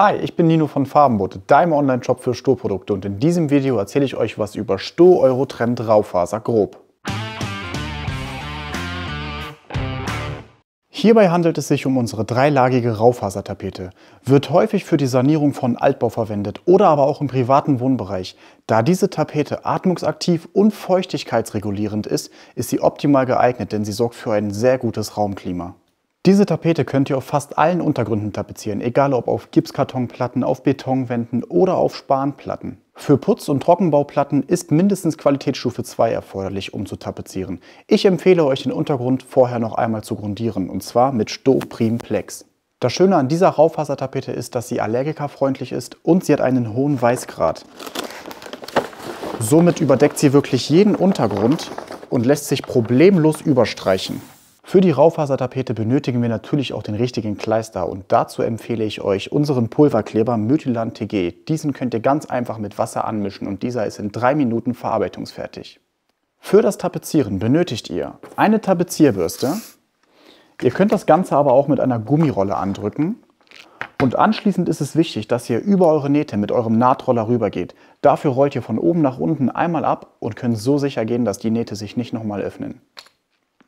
Hi, ich bin Nino von Farbenbote, deinem Online-Shop für Stohprodukte und in diesem Video erzähle ich euch was über Stoh Eurotrend Raufaser grob. Hierbei handelt es sich um unsere dreilagige Raufasertapete. Wird häufig für die Sanierung von Altbau verwendet oder aber auch im privaten Wohnbereich. Da diese Tapete atmungsaktiv und feuchtigkeitsregulierend ist, ist sie optimal geeignet, denn sie sorgt für ein sehr gutes Raumklima. Diese Tapete könnt ihr auf fast allen Untergründen tapezieren, egal ob auf Gipskartonplatten, auf Betonwänden oder auf Spanplatten. Für Putz- und Trockenbauplatten ist mindestens Qualitätsstufe 2 erforderlich, um zu tapezieren. Ich empfehle euch den Untergrund vorher noch einmal zu grundieren, und zwar mit Plex. Das Schöne an dieser Raufasertapete ist, dass sie allergikerfreundlich ist und sie hat einen hohen Weißgrad. Somit überdeckt sie wirklich jeden Untergrund und lässt sich problemlos überstreichen. Für die Raufasertapete benötigen wir natürlich auch den richtigen Kleister und dazu empfehle ich euch unseren Pulverkleber Mythylan TG. Diesen könnt ihr ganz einfach mit Wasser anmischen und dieser ist in drei Minuten verarbeitungsfertig. Für das Tapezieren benötigt ihr eine Tapezierbürste. Ihr könnt das Ganze aber auch mit einer Gummirolle andrücken. Und anschließend ist es wichtig, dass ihr über eure Nähte mit eurem Nahtroller rübergeht. Dafür rollt ihr von oben nach unten einmal ab und könnt so sicher gehen, dass die Nähte sich nicht nochmal öffnen.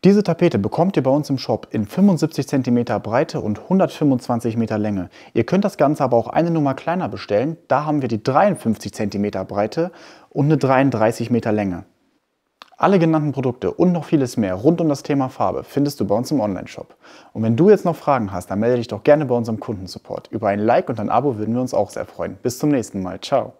Diese Tapete bekommt ihr bei uns im Shop in 75 cm Breite und 125 m Länge. Ihr könnt das Ganze aber auch eine Nummer kleiner bestellen. Da haben wir die 53 cm Breite und eine 33 m Länge. Alle genannten Produkte und noch vieles mehr rund um das Thema Farbe findest du bei uns im Onlineshop. Und wenn du jetzt noch Fragen hast, dann melde dich doch gerne bei unserem Kundensupport. Über ein Like und ein Abo würden wir uns auch sehr freuen. Bis zum nächsten Mal. Ciao.